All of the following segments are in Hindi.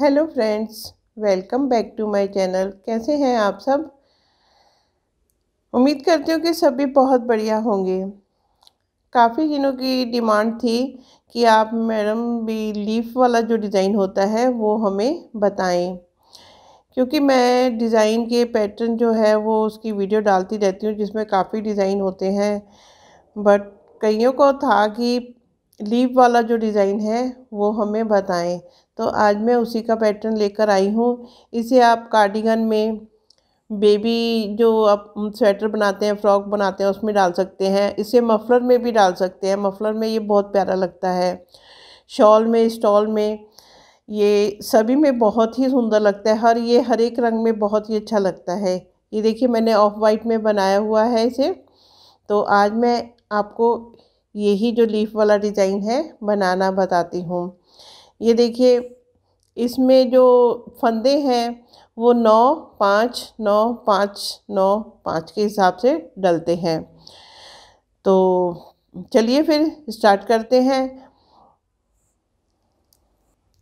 Hello friends welcome back to my channel कैसे हैं आप सब उम्मीद करती हूँ कि सभी बहुत बढ़िया होंगे काफ़ी दिनों की डिमांड थी कि आप मैडम भी लीफ वाला जो डिज़ाइन होता है वो हमें बताएं क्योंकि मैं डिज़ाइन के पैटर्न जो है वो उसकी वीडियो डालती रहती हूँ जिसमें काफ़ी डिज़ाइन होते हैं बट कईयों को था कि लीव वाला जो डिज़ाइन है वो हमें बताएं तो आज मैं उसी का पैटर्न लेकर आई हूँ इसे आप कार्डिगन में बेबी जो आप स्वेटर बनाते हैं फ्रॉक बनाते हैं उसमें डाल सकते हैं इसे मफलर में भी डाल सकते हैं मफलर में ये बहुत प्यारा लगता है शॉल में स्टॉल में ये सभी में बहुत ही सुंदर लगता है हर ये हर एक रंग में बहुत ही अच्छा लगता है ये देखिए मैंने ऑफ वाइट में बनाया हुआ है इसे तो आज मैं आपको यही जो लीफ वाला डिज़ाइन है बनाना बताती हूँ ये देखिए इसमें जो फंदे हैं वो नौ पाँच नौ पाँच नौ पाँच के हिसाब से डलते हैं तो चलिए फिर स्टार्ट करते हैं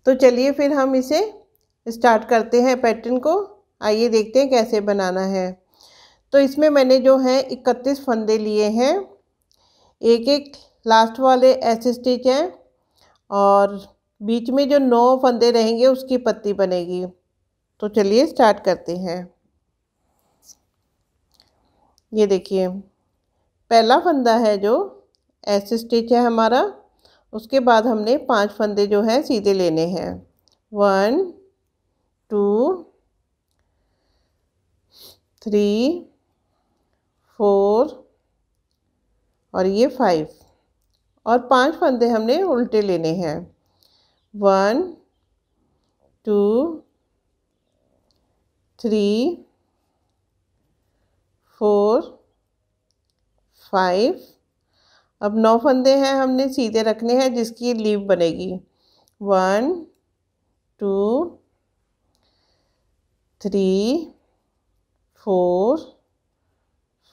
तो चलिए फिर हम इसे स्टार्ट करते हैं पैटर्न को आइए देखते हैं कैसे बनाना है तो इसमें मैंने जो है इकतीस फंदे लिए हैं एक एक लास्ट वाले ऐसे स्टिच हैं और बीच में जो नौ फंदे रहेंगे उसकी पत्ती बनेगी तो चलिए स्टार्ट करते हैं ये देखिए पहला फंदा है जो ऐसे स्टिच है हमारा उसके बाद हमने पांच फंदे जो हैं सीधे लेने हैं वन टू थ्री फोर और ये फाइव और पांच फंदे हमने उल्टे लेने हैं one two three four five अब नौ फंदे हैं हमने सीधे रखने हैं जिसकी लीव बनेगी one two three four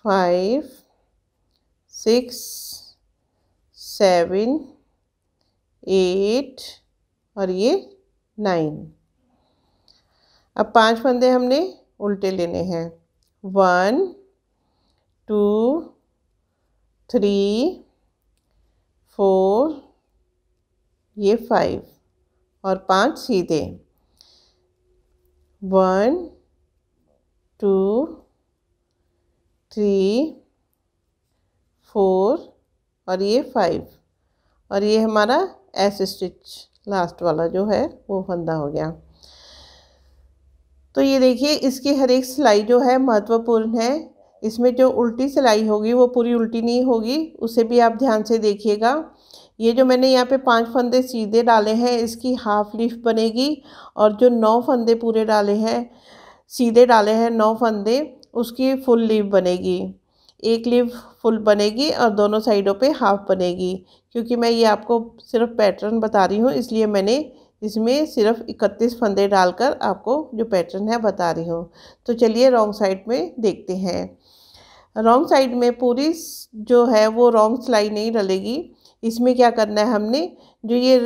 five six seven eight और ये नाइन अब पांच फंदे हमने उल्टे लेने हैं वन टू थ्री फोर ये फाइव और पांच सीधे वन टू थ्री फोर और ये फाइव और ये हमारा एस स्टिच लास्ट वाला जो है वो फंदा हो गया तो ये देखिए इसकी हर एक सिलाई जो है महत्वपूर्ण है इसमें जो उल्टी सिलाई होगी वो पूरी उल्टी नहीं होगी उसे भी आप ध्यान से देखिएगा ये जो मैंने यहाँ पे पांच फंदे सीधे डाले हैं इसकी हाफ लीफ बनेगी और जो नौ फंदे पूरे डाले हैं सीधे डाले हैं नौ फंदे उसकी फुल लीफ बनेगी एक लीफ फुल बनेगी और दोनों साइडों पे हाफ बनेगी क्योंकि मैं ये आपको सिर्फ पैटर्न बता रही हूँ इसलिए मैंने इसमें सिर्फ इकतीस फंदे डालकर आपको जो पैटर्न है बता रही हूँ तो चलिए रॉन्ग साइड में देखते हैं रॉन्ग साइड में पूरी जो है वो रॉन्ग सिलाई नहीं डलेगी इसमें क्या करना है हमने जो ये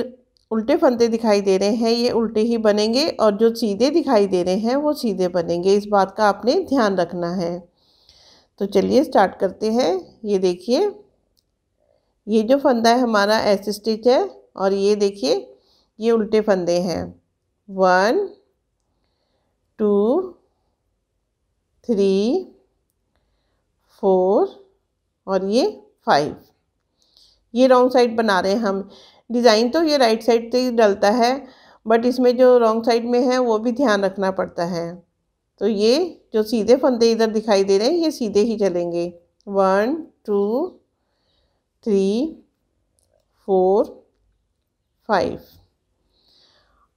उल्टे फंदे दिखाई दे रहे हैं ये उल्टे ही बनेंगे और जो सीधे दिखाई दे रहे हैं वो सीधे बनेंगे इस बात का आपने ध्यान रखना है तो चलिए स्टार्ट करते हैं ये देखिए ये जो फंदा है हमारा ऐसे स्टिच है और ये देखिए ये उल्टे फंदे हैं वन टू थ्री फोर और ये फाइव ये रॉन्ग साइड बना रहे हैं हम डिज़ाइन तो ये राइट साइड से ही डलता है बट इसमें जो रॉन्ग साइड में है वो भी ध्यान रखना पड़ता है तो ये जो सीधे फंदे इधर दिखाई दे रहे हैं ये सीधे ही चलेंगे one two three four five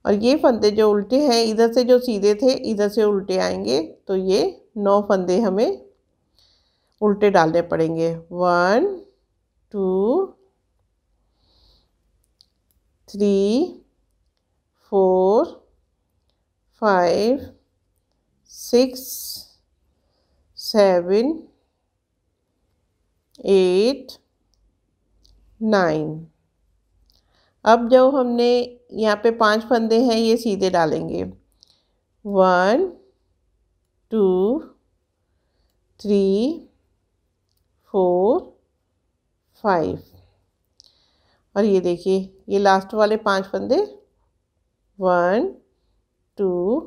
और ये फंदे जो उल्टे हैं इधर से जो सीधे थे इधर से उल्टे आएंगे तो ये नौ फंदे हमें उल्टे डालने पड़ेंगे one two three four five six seven eight nine अब जब हमने यहाँ पे पांच फंदे हैं ये सीधे डालेंगे one two three four five और ये देखिए ये लास्ट वाले पांच फंदे one two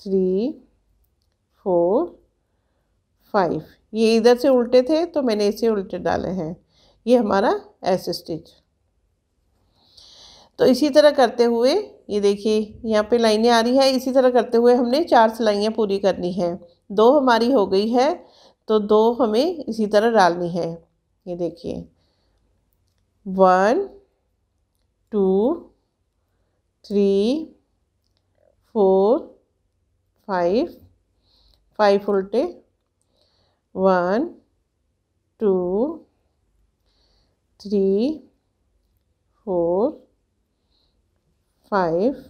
three four five ये इधर से उल्टे थे तो मैंने इसे उल्टे डाले हैं ये हमारा एस स्टिच तो इसी तरह करते हुए ये देखिए यहाँ पे लाइनें आ रही है इसी तरह करते हुए हमने चार सिलाइयाँ पूरी करनी है दो हमारी हो गई है तो दो हमें इसी तरह डालनी है ये देखिए one two three four five five उल्टे one two three, four five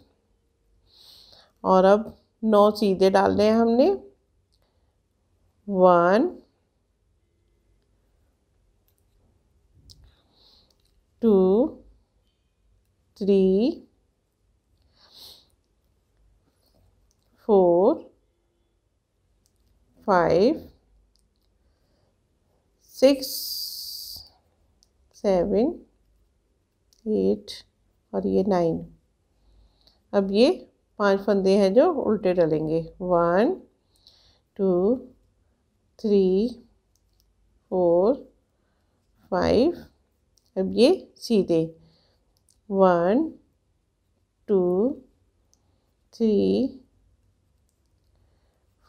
और अब नौ सीधे डाल दें हैं हमने one two three four five six seven eight और ये नाइन अब ये पांच फंदे हैं जो उल्टे डलेंगे one two three four five अब ये सीधे one two three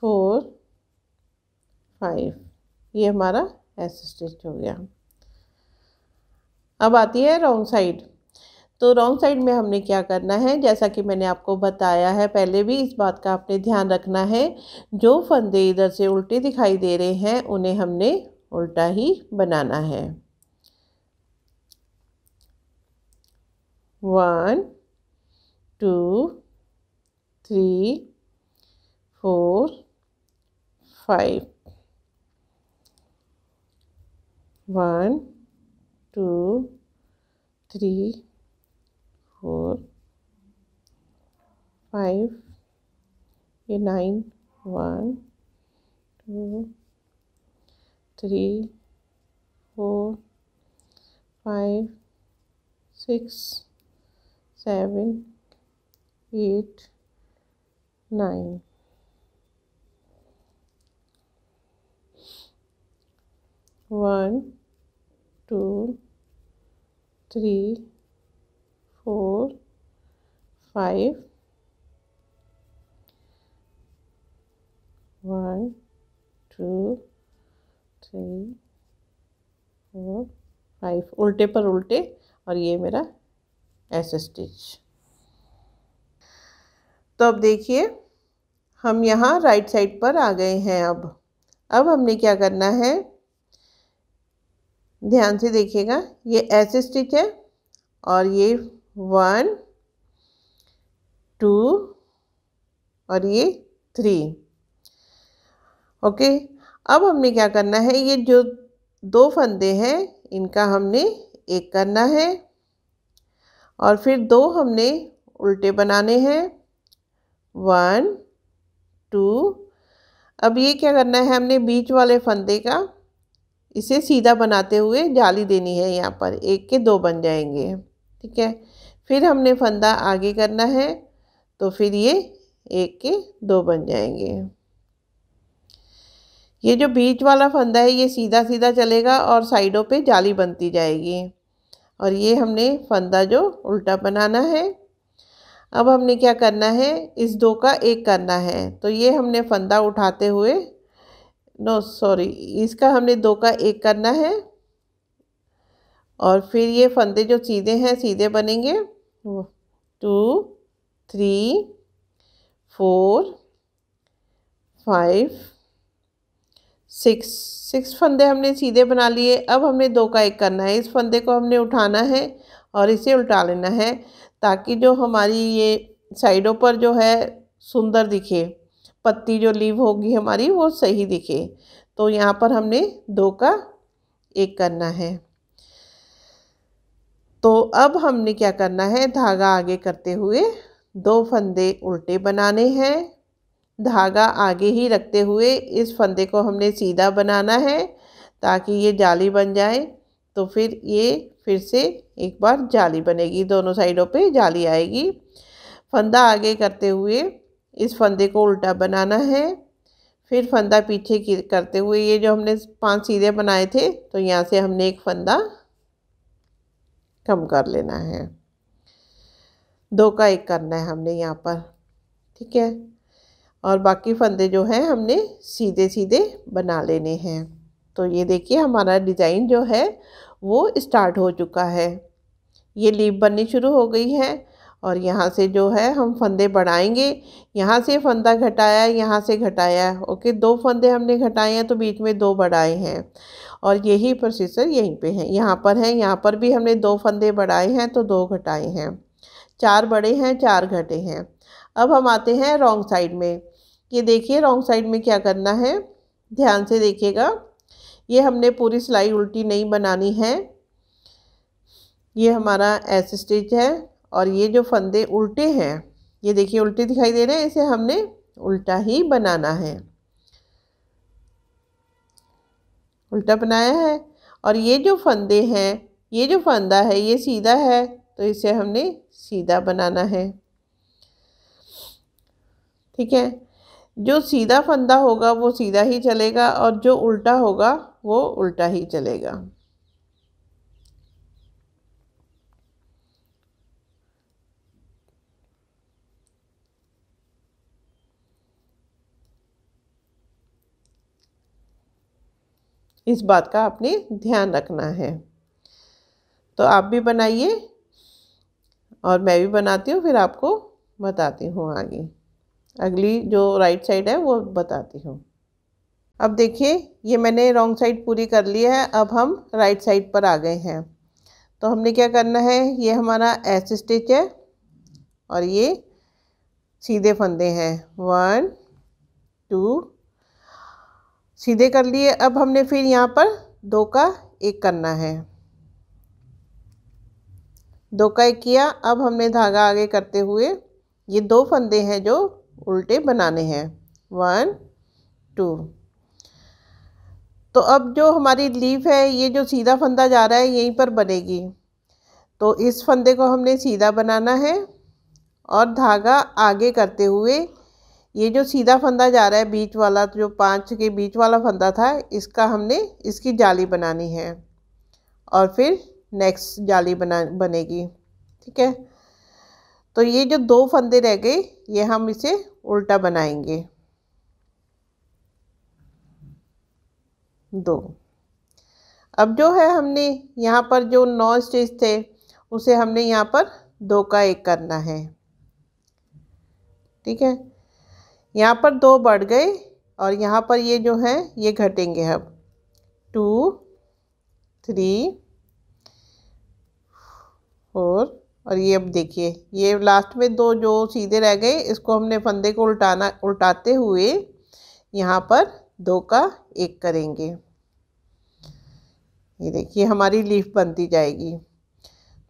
four five ये हमारा ऐसे स्टिच हो गया अब आती है रॉन्ग साइड तो रॉन्ग साइड में हमने क्या करना है जैसा कि मैंने आपको बताया है पहले भी इस बात का आपने ध्यान रखना है जो फंदे इधर से उल्टे दिखाई दे रहे हैं उन्हें हमने उल्टा ही बनाना है one two three four five one two, three, four, five, a nine, one, two, three, four, five, six, seven, eight, nine. One, two, three four five one two three four five उल्टे पर उल्टे और ये मेरा एस स्टिच तो अब देखिए हम यहाँ राइट साइड पर आ गए हैं अब अब हमने क्या करना है ध्यान से देखिएगा ये ऐसे स्टिच है और ये वन टू और ये थ्री ओके अब हमने क्या करना है ये जो दो फंदे हैं इनका हमने एक करना है और फिर दो हमने उल्टे बनाने हैं वन टू अब ये क्या करना है हमने बीच वाले फंदे का इसे सीधा बनाते हुए जाली देनी है यहाँ पर एक के दो बन जाएंगे ठीक है फिर हमने फंदा आगे करना है तो फिर ये एक के दो बन जाएंगे ये जो बीच वाला फंदा है ये सीधा सीधा चलेगा और साइडों पे जाली बनती जाएगी और ये हमने फंदा जो उल्टा बनाना है अब हमने क्या करना है इस दो का एक करना है तो ये हमने फंदा उठाते हुए नो सॉरी इसका हमने दो का एक करना है और फिर ये फंदे जो सीधे हैं सीधे बनेंगे two three four five six six फंदे हमने सीधे बना लिए अब हमने दो का एक करना है इस फंदे को हमने उठाना है और इसे उल्टा लेना है ताकि जो हमारी ये साइडों पर जो है सुंदर दिखे पत्ती जो लीव होगी हमारी वो सही दिखे तो यहाँ पर हमने दो का एक करना है तो अब हमने क्या करना है धागा आगे करते हुए दो फंदे उल्टे बनाने हैं धागा आगे ही रखते हुए इस फंदे को हमने सीधा बनाना है ताकि ये जाली बन जाए तो फिर ये फिर से एक बार जाली बनेगी दोनों साइडों पे जाली आएगी फंदा आगे करते हुए इस फंदे को उल्टा बनाना है फिर फंदा पीछे की करते हुए ये जो हमने पांच सीधे बनाए थे तो यहाँ से हमने एक फंदा कम कर लेना है दो का एक करना है हमने यहाँ पर ठीक है और बाकी फंदे जो हैं हमने सीधे सीधे बना लेने हैं तो ये देखिए हमारा डिज़ाइन जो है वो स्टार्ट हो चुका है ये लीप बननी शुरू हो गई है और यहाँ से जो है हम फंदे बढ़ाएंगे यहाँ से फंदा घटाया यहाँ से घटाया ओके दो फंदे हमने घटाए हैं तो बीच में दो बढ़ाए हैं और यही प्रोसीजर यहीं पे है यहाँ पर है यहाँ पर भी हमने दो फंदे बढ़ाए हैं तो दो घटाए हैं चार बड़े हैं चार घटे हैं अब हम आते हैं रॉन्ग साइड में ये देखिए रॉन्ग साइड में क्या करना है ध्यान से देखिएगा ये हमने पूरी सिलाई उल्टी नहीं बनानी है ये हमारा एस स्टिच है और ये जो फंदे उल्टे हैं ये देखिए उल्टे दिखाई दे रहे हैं इसे हमने उल्टा ही बनाना है उल्टा बनाया है और ये जो फंदे हैं ये जो फंदा है ये सीधा है तो इसे हमने सीधा बनाना है ठीक है जो सीधा फंदा होगा वो सीधा ही चलेगा और जो उल्टा होगा वो उल्टा ही चलेगा इस बात का आपने ध्यान रखना है तो आप भी बनाइए और मैं भी बनाती हूँ फिर आपको बताती हूँ आगे अगली जो राइट साइड है वो बताती हूँ अब देखिए ये मैंने रॉन्ग साइड पूरी कर ली है अब हम राइट साइड पर आ गए हैं तो हमने क्या करना है ये हमारा एस स्टिच है और ये सीधे फंदे हैं वन टू सीधे कर लिए अब हमने फिर यहाँ पर दो का एक करना है दो का एक किया अब हमने धागा आगे करते हुए ये दो फंदे हैं जो उल्टे बनाने हैं वन टू तो अब जो हमारी लीफ है ये जो सीधा फंदा जा रहा है यहीं पर बनेगी तो इस फंदे को हमने सीधा बनाना है और धागा आगे करते हुए ये जो सीधा फंदा जा रहा है बीच वाला तो जो पाँच के बीच वाला फंदा था इसका हमने इसकी जाली बनानी है और फिर नेक्स्ट जाली बना बनेगी ठीक है तो ये जो दो फंदे रह गए ये हम इसे उल्टा बनाएंगे दो अब जो है हमने यहाँ पर जो नौ स्टेज थे उसे हमने यहाँ पर दो का एक करना है ठीक है यहाँ पर दो बढ़ गए और यहाँ पर ये जो है ये घटेंगे अब टू थ्री फोर और ये अब देखिए ये लास्ट में दो जो सीधे रह गए इसको हमने फंदे को उल्टाना उल्टाते हुए यहाँ पर दो का एक करेंगे ये देखिए हमारी लीफ बनती जाएगी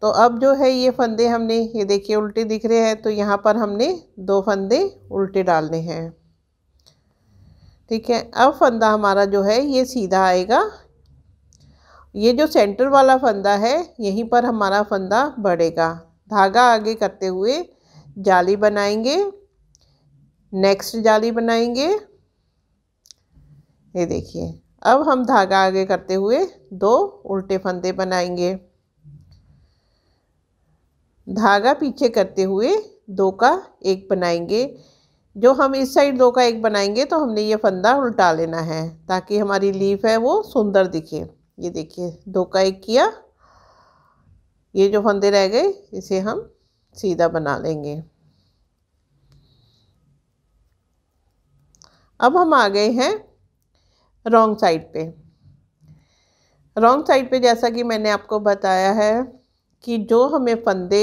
तो अब जो है ये फंदे हमने ये देखिए उल्टे दिख रहे हैं तो यहाँ पर हमने दो फंदे उल्टे डालने हैं ठीक है अब फंदा हमारा जो है ये सीधा आएगा ये जो सेंटर वाला फंदा है यहीं पर हमारा फंदा बढ़ेगा धागा आगे करते हुए जाली बनाएंगे नेक्स्ट जाली बनाएंगे ये देखिए अब हम धागा आगे करते हुए दो उल्टे फंदे बनाएंगे धागा पीछे करते हुए दो का एक बनाएंगे जो हम इस साइड दो का एक बनाएंगे तो हमने ये फंदा उल्टा लेना है ताकि हमारी लीफ है वो सुंदर दिखे ये देखिए दो का एक किया ये जो फंदे रह गए इसे हम सीधा बना लेंगे अब हम आ गए हैं रॉन्ग साइड पे रॉन्ग साइड पे जैसा कि मैंने आपको बताया है कि जो हमें फंदे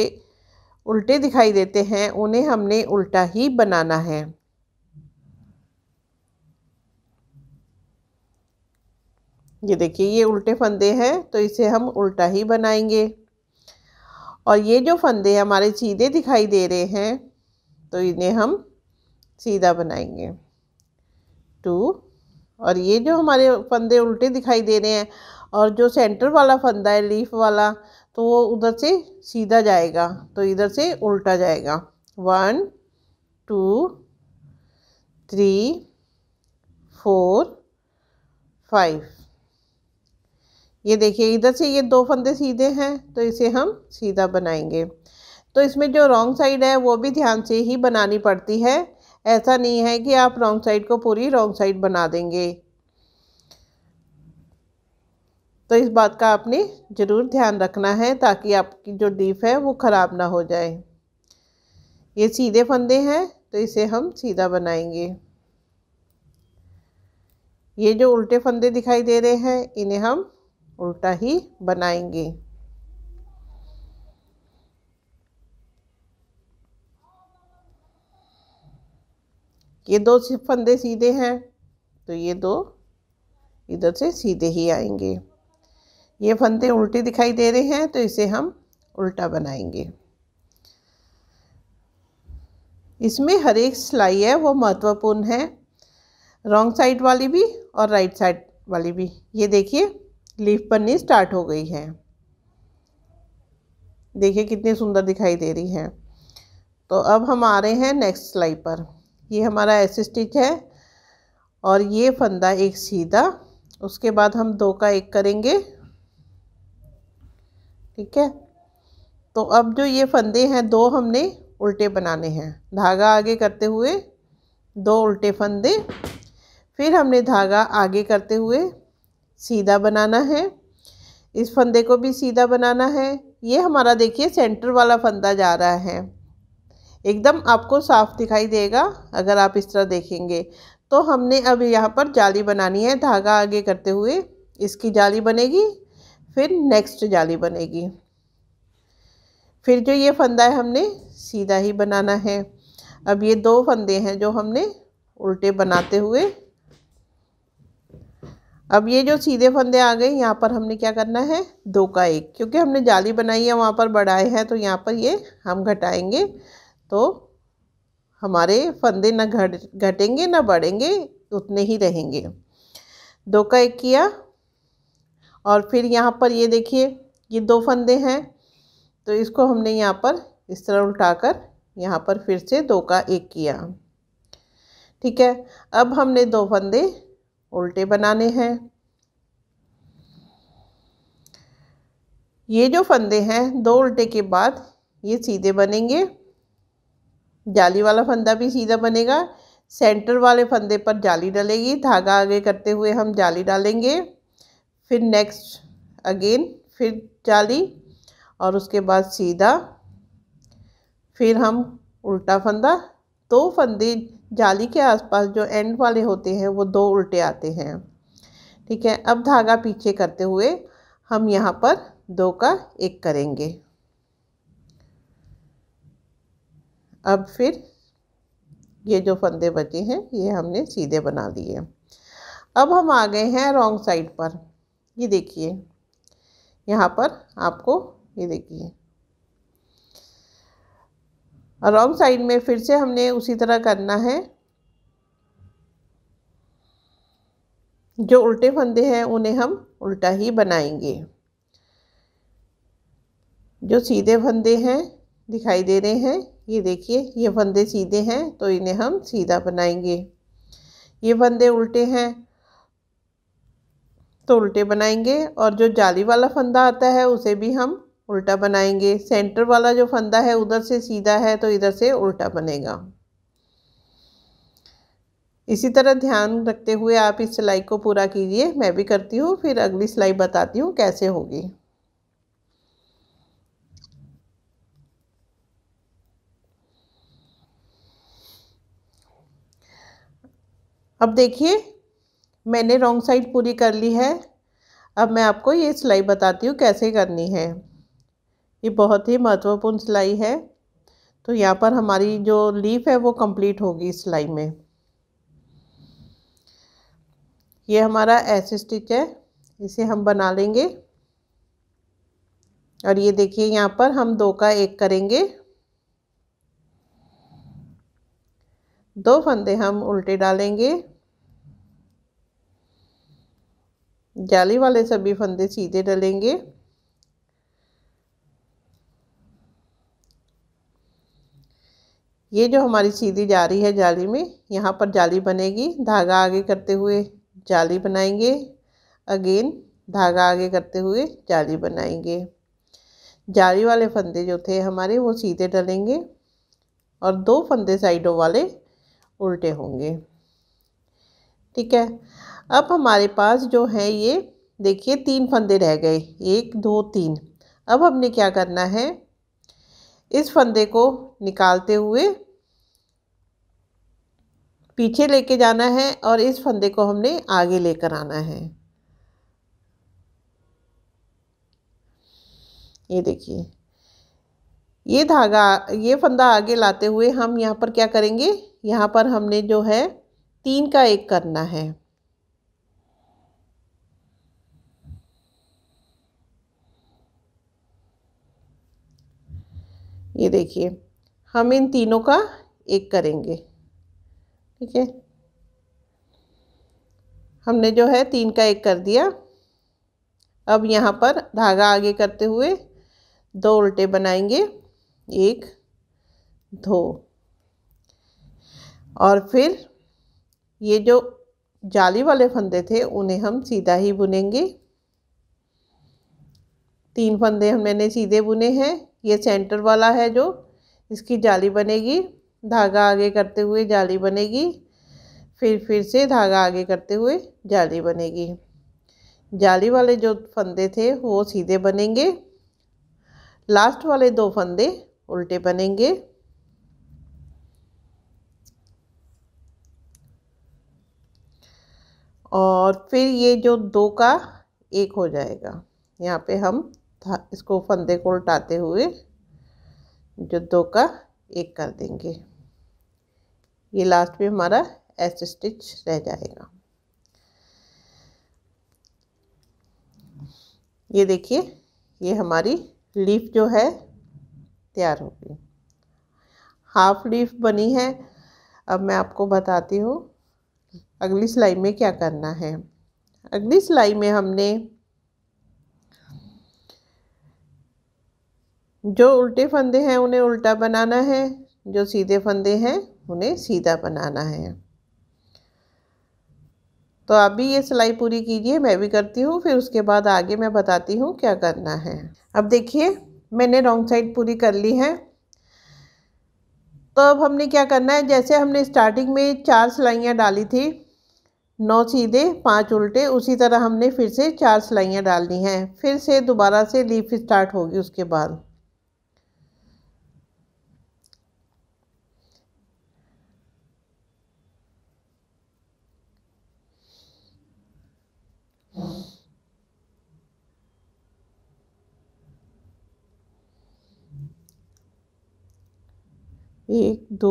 उल्टे दिखाई देते हैं उन्हें हमने उल्टा ही बनाना है ये देखिए ये उल्टे फंदे हैं तो इसे हम उल्टा ही बनाएंगे और ये जो फंदे हमारे सीधे दिखाई दे रहे हैं तो इन्हें हम सीधा बनाएंगे टू और ये जो हमारे फंदे उल्टे दिखाई दे रहे हैं और जो सेंटर वाला फंदा है लीफ वाला तो वो उधर से सीधा जाएगा तो इधर से उल्टा जाएगा one two three four five ये देखिए इधर से ये दो फंदे सीधे हैं तो इसे हम सीधा बनाएंगे तो इसमें जो रॉन्ग साइड है वो भी ध्यान से ही बनानी पड़ती है ऐसा नहीं है कि आप रॉन्ग साइड को पूरी रॉन्ग साइड बना देंगे तो इस बात का आपने ज़रूर ध्यान रखना है ताकि आपकी जो डीप है वो ख़राब ना हो जाए ये सीधे फंदे हैं तो इसे हम सीधा बनाएंगे ये जो उल्टे फंदे दिखाई दे रहे हैं इन्हें हम उल्टा ही बनाएंगे ये दो फंदे सीधे हैं तो ये दो इधर से सीधे ही आएंगे ये फंदे उल्टे दिखाई दे रहे हैं तो इसे हम उल्टा बनाएंगे इसमें हर एक सिलाई है वो महत्वपूर्ण है रॉन्ग साइड वाली भी और राइट साइड वाली भी ये देखिए लीफ बननी स्टार्ट हो गई है देखिए कितनी सुंदर दिखाई दे रही है तो अब हम आ रहे हैं नेक्स्ट सिलाई पर ये हमारा एस स्टिच है और ये फंदा एक सीधा उसके बाद हम दो का एक करेंगे ठीक है तो अब जो ये फंदे हैं दो हमने उल्टे बनाने हैं धागा आगे करते हुए दो उल्टे फंदे फिर हमने धागा आगे करते हुए सीधा बनाना है इस फंदे को भी सीधा बनाना है ये हमारा देखिए सेंटर वाला फंदा जा रहा है एकदम आपको साफ दिखाई देगा अगर आप इस तरह देखेंगे तो हमने अब यहाँ पर जाली बनानी है धागा आगे करते हुए इसकी जाली बनेगी फिर नेक्स्ट जाली बनेगी फिर जो ये फंदा है हमने सीधा ही बनाना है अब ये दो फंदे हैं जो हमने उल्टे बनाते हुए अब ये जो सीधे फंदे आ गए यहाँ पर हमने क्या करना है दो का एक क्योंकि हमने जाली बनाई है वहाँ पर बढ़ाए हैं तो यहाँ पर ये हम घटाएंगे तो हमारे फंदे ना घट घटेंगे ना बढ़ेंगे उतने ही रहेंगे दो का एक किया और फिर यहाँ पर ये देखिए ये दो फंदे हैं तो इसको हमने यहाँ पर इस तरह उल्टाकर यहाँ पर फिर से दो का एक किया ठीक है अब हमने दो फंदे उल्टे बनाने हैं ये जो फंदे हैं दो उल्टे के बाद ये सीधे बनेंगे जाली वाला फंदा भी सीधा बनेगा सेंटर वाले फंदे पर जाली डालेगी धागा आगे करते हुए हम जाली डालेंगे फिर नेक्स्ट अगेन फिर जाली और उसके बाद सीधा फिर हम उल्टा फंदा दो फंदे जाली के आसपास जो एंड वाले होते हैं वो दो उल्टे आते हैं ठीक है अब धागा पीछे करते हुए हम यहाँ पर दो का एक करेंगे अब फिर ये जो फंदे बचे हैं ये हमने सीधे बना दिए अब हम आ गए हैं रॉन्ग साइड पर ये देखिए यहाँ पर आपको ये देखिए और रॉन्ग साइड में फिर से हमने उसी तरह करना है जो उल्टे फंदे हैं उन्हें हम उल्टा ही बनाएंगे जो सीधे फंदे हैं दिखाई दे रहे हैं ये देखिए ये फंदे सीधे हैं तो इन्हें हम सीधा बनाएंगे ये फंदे उल्टे हैं तो उल्टे बनाएंगे और जो जाली वाला फंदा आता है उसे भी हम उल्टा बनाएंगे सेंटर वाला जो फंदा है उधर से सीधा है तो इधर से उल्टा बनेगा इसी तरह ध्यान रखते हुए आप इस सिलाई को पूरा कीजिए मैं भी करती हूँ फिर अगली सिलाई बताती हूँ कैसे होगी अब देखिए मैंने रॉन्ग साइड पूरी कर ली है अब मैं आपको ये सिलाई बताती हूँ कैसे करनी है ये बहुत ही महत्वपूर्ण सिलाई है तो यहाँ पर हमारी जो लीफ है वो कंप्लीट होगी इस सिलाई में ये हमारा ऐसे स्टिच है इसे हम बना लेंगे और ये देखिए यहाँ पर हम दो का एक करेंगे दो फंदे हम उल्टे डालेंगे जाली वाले सभी फंदे सीधे डलेंगे ये जो हमारी सीधी जा रही है जाली में यहाँ पर जाली बनेगी धागा आगे करते हुए जाली बनाएंगे अगेन धागा आगे करते हुए जाली बनाएंगे जाली वाले फंदे जो थे हमारे वो सीधे डलेंगे और दो फंदे साइडों वाले उल्टे होंगे ठीक है अब हमारे पास जो है ये देखिए तीन फंदे रह गए एक दो तीन अब हमने क्या करना है इस फंदे को निकालते हुए पीछे लेके जाना है और इस फंदे को हमने आगे लेकर आना है ये देखिए ये धागा ये फंदा आगे लाते हुए हम यहाँ पर क्या करेंगे यहाँ पर हमने जो है तीन का एक करना है ये देखिए हम इन तीनों का एक करेंगे ठीक है हमने जो है तीन का एक कर दिया अब यहाँ पर धागा आगे करते हुए दो उल्टे बनाएंगे एक दो और फिर ये जो जाली वाले फंदे थे उन्हें हम सीधा ही बुनेंगे तीन फंदे हम मैंने सीधे बुने हैं ये सेंटर वाला है जो इसकी जाली बनेगी धागा आगे करते हुए जाली बनेगी फिर फिर से धागा आगे करते हुए जाली बनेगी जाली वाले जो फंदे थे वो सीधे बनेंगे लास्ट वाले दो फंदे उल्टे बनेंगे और फिर ये जो दो का एक हो जाएगा यहाँ पे हम था इसको फंदे को उल्टाते हुए जो दो का एक कर देंगे ये लास्ट में हमारा एस स्टिच रह जाएगा ये देखिए ये हमारी लीफ जो है तैयार हो गई हाफ लीफ बनी है अब मैं आपको बताती हूँ अगली सिलाई में क्या करना है अगली सिलाई में हमने जो उल्टे फंदे हैं उन्हें उल्टा बनाना है जो सीधे फंदे हैं उन्हें सीधा बनाना है तो आप भी ये सिलाई पूरी कीजिए मैं भी करती हूँ फिर उसके बाद आगे मैं बताती हूँ क्या करना है अब देखिए मैंने रॉन्ग साइड पूरी कर ली है तो अब हमने क्या करना है जैसे हमने स्टार्टिंग में चार सिलाइयाँ डाली थी नौ सीधे पांच उल्टे उसी तरह हमने फिर से चार सिलाइयाँ डालनी हैं फिर से दोबारा से लीफ स्टार्ट होगी उसके बाद एक दो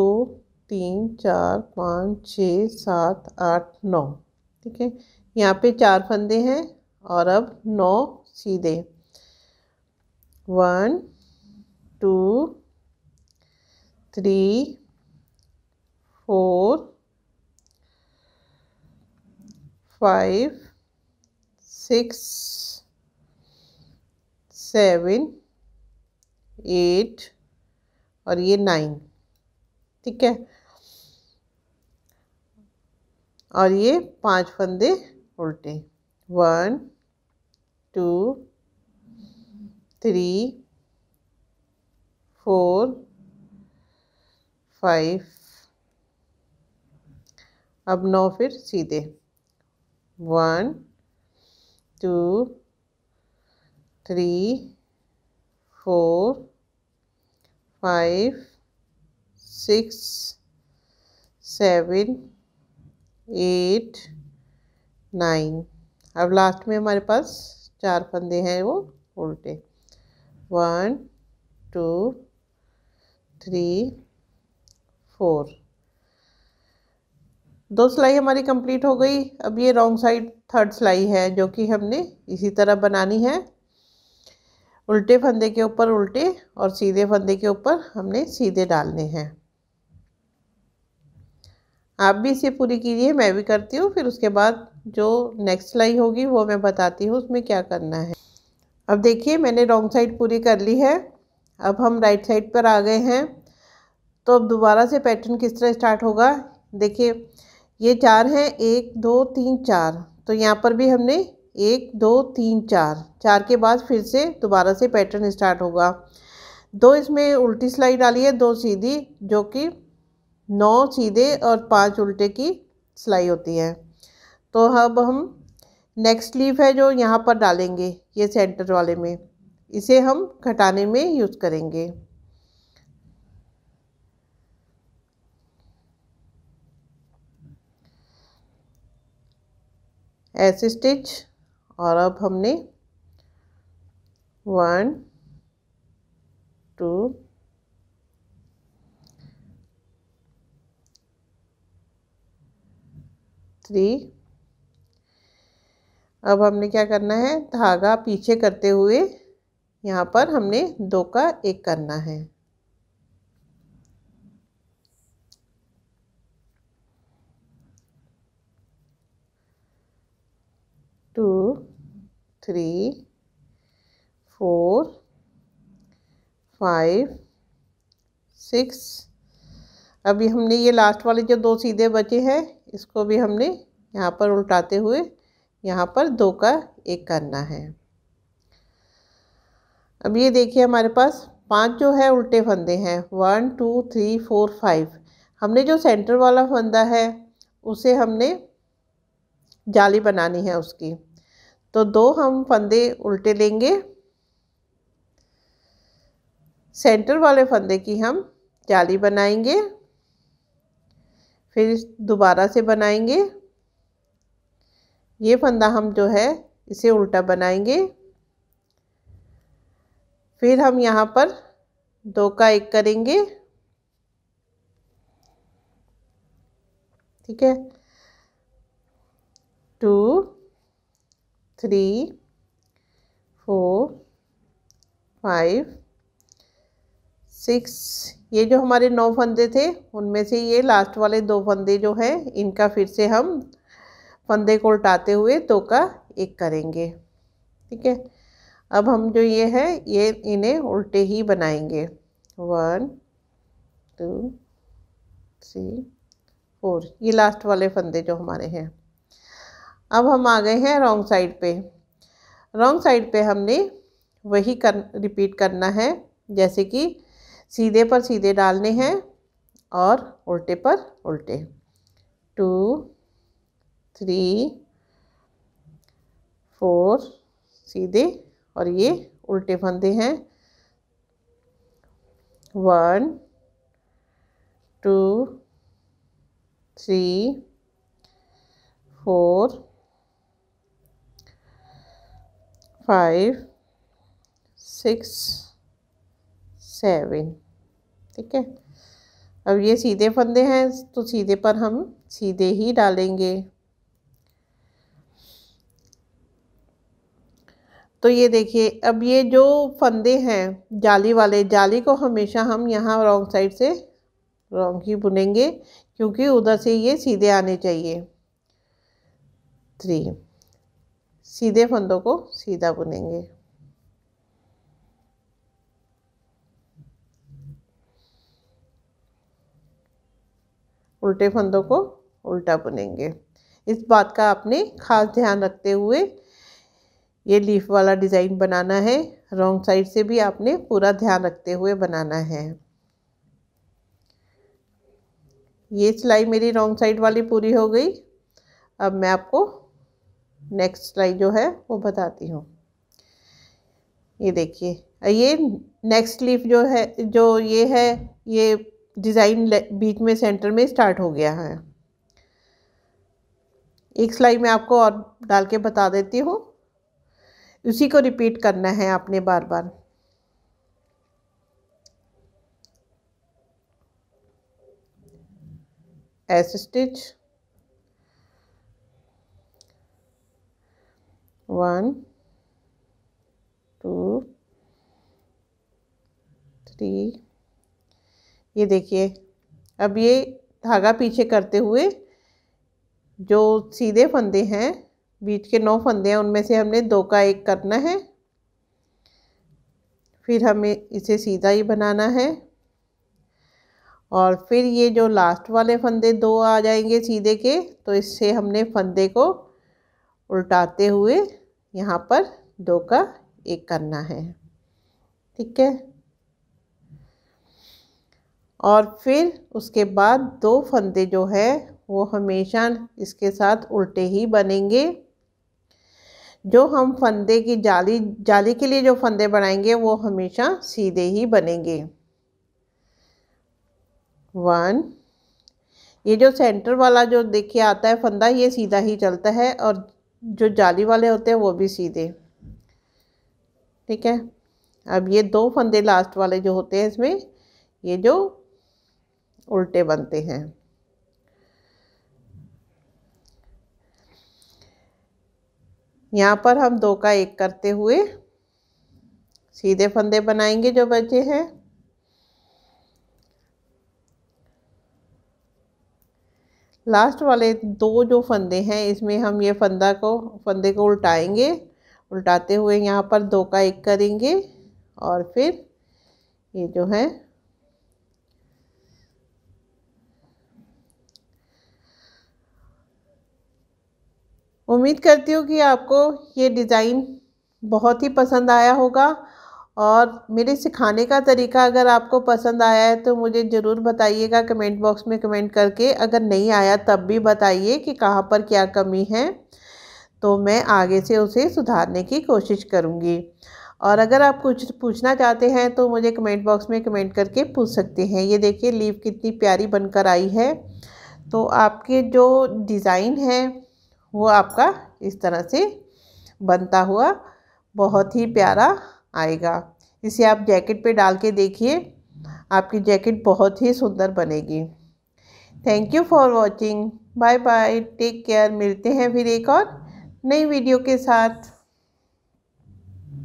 तीन चार पाँच छः सात आठ नौ ठीक है यहाँ पे चार फंदे हैं और अब नौ सीधे one two three four five six seven eight और ये नाइन ठीक है और ये पांच फंदे उल्टे one two three four five अब नौ फिर सीधे one two three four five six seven eight nine अब लास्ट में हमारे पास चार फंदे हैं वो उल्टे वन टू थ्री फोर दो सिलाई हमारी कंप्लीट हो गई अब ये रॉन्ग साइड थर्ड सिलाई है जो कि हमने इसी तरह बनानी है उल्टे फंदे के ऊपर उल्टे और सीधे फंदे के ऊपर हमने सीधे डालने हैं आप भी इसे पूरी कीजिए मैं भी करती हूँ फिर उसके बाद जो नेक्स्ट सिलाई होगी वो मैं बताती हूँ उसमें क्या करना है अब देखिए मैंने रॉन्ग साइड पूरी कर ली है अब हम राइट साइड पर आ गए हैं तो अब दोबारा से पैटर्न किस तरह स्टार्ट होगा देखिए ये चार हैं एक दो तीन चार तो यहाँ पर भी हमने एक दो तीन चार चार के बाद फिर से दोबारा से पैटर्न स्टार्ट होगा दो इसमें उल्टी सिलाई डाली है दो सीधी जो कि नौ सीधे और पाँच उल्टे की सिलाई होती है तो अब हम नेक्स्ट लीफ है जो यहाँ पर डालेंगे ये सेंटर वाले में इसे हम घटाने में यूज़ करेंगे ऐसे स्टिच और अब हमने वन टू थ्री अब हमने क्या करना है धागा पीछे करते हुए यहाँ पर हमने दो का एक करना है two three four five six अभी हमने ये लास्ट वाले जो दो सीधे बचे हैं इसको भी हमने यहाँ पर उल्टाते हुए यहाँ पर दो का एक करना है अब ये देखिए हमारे पास पांच जो है उल्टे फंदे हैं one two three four five हमने जो सेंटर वाला फंदा है उसे हमने जाली बनानी है उसकी तो दो हम फंदे उल्टे लेंगे सेंटर वाले फंदे की हम जाली बनाएंगे फिर दोबारा से बनाएंगे ये फंदा हम जो है इसे उल्टा बनाएंगे फिर हम यहाँ पर दो का एक करेंगे ठीक है two three four five six ये जो हमारे नौ फंदे थे उनमें से ये लास्ट वाले दो फंदे जो हैं इनका फिर से हम फंदे को उल्टाते हुए दो का एक करेंगे ठीक है अब हम जो ये है ये इन्हें उल्टे ही बनाएंगे वन टू थ्री फोर ये लास्ट वाले फंदे जो हमारे हैं अब हम आ गए हैं रॉन्ग साइड पे रॉन्ग साइड पे हमने वही कर रिपीट करना है जैसे कि सीधे पर सीधे डालने हैं और उल्टे पर उल्टे टू थ्री फोर सीधे और ये उल्टे फंदे हैं one two three four five six seven ठीक है अब ये सीधे फंदे हैं तो सीधे पर हम सीधे ही डालेंगे तो ये देखिए अब ये जो फंदे हैं जाली वाले जाली को हमेशा हम यहाँ रॉन्ग साइड से रॉन्ग ही बुनेंगे क्योंकि उधर से ये सीधे आने चाहिए थ्री सीधे फंदों को सीधा बुनेंगे उल्टे फंदों को उल्टा बुनेंगे इस बात का आपने खास ध्यान रखते हुए ये लीफ वाला डिज़ाइन बनाना है रॉन्ग साइड से भी आपने पूरा ध्यान रखते हुए बनाना है ये सिलाई मेरी रॉन्ग साइड वाली पूरी हो गई अब मैं आपको नेक्स्ट सिलाई जो है वो बताती हूँ ये देखिए ये नेक्स्ट लीफ जो है जो ये है ये डिज़ाइन बीच में सेंटर में स्टार्ट हो गया है एक सिलाई में आपको और डाल के बता देती हूँ उसी को रिपीट करना है आपने बार बार S stitch one two three ये देखिए अब ये धागा पीछे करते हुए जो सीधे फंदे हैं बीच के नौ फंदे हैं उनमें से हमने दो का एक करना है फिर हमें इसे सीधा ही बनाना है और फिर ये जो लास्ट वाले फंदे दो आ जाएंगे सीधे के तो इससे हमने फंदे को उल्टाते हुए यहाँ पर दो का एक करना है ठीक है और फिर उसके बाद दो फंदे जो है वो हमेशा इसके साथ उल्टे ही बनेंगे जो हम फंदे की जाली जाली के लिए जो फंदे बनाएंगे वो हमेशा सीधे ही बनेंगे वन ये जो सेंटर वाला जो देखिए आता है फंदा ये सीधा ही चलता है और जो जाली वाले होते हैं वो भी सीधे ठीक है अब ये दो फंदे लास्ट वाले जो होते हैं इसमें ये जो उल्टे बनते हैं यहाँ पर हम दो का एक करते हुए सीधे फंदे बनाएंगे जो बचे हैं लास्ट वाले दो जो फंदे हैं इसमें हम ये फंदा को फंदे को उल्टाएंगे उल्टाते हुए यहाँ पर दो का एक करेंगे और फिर ये जो है उम्मीद करती हूँ कि आपको ये डिज़ाइन बहुत ही पसंद आया होगा और मेरे सिखाने का तरीका अगर आपको पसंद आया है तो मुझे ज़रूर बताइएगा कमेंट बॉक्स में कमेंट करके अगर नहीं आया तब भी बताइए कि कहाँ पर क्या कमी है तो मैं आगे से उसे सुधारने की कोशिश करूँगी और अगर आप कुछ पूछना चाहते हैं तो मुझे कमेंट बॉक्स में कमेंट करके पूछ सकते हैं ये देखिए लीव कितनी प्यारी बनकर आई है तो आपके जो डिज़ाइन है वो आपका इस तरह से बनता हुआ बहुत ही प्यारा आएगा इसे आप जैकेट पे डाल के देखिए आपकी जैकेट बहुत ही सुंदर बनेगी thank you for watching bye bye take care मिलते हैं फिर एक और नई वीडियो के साथ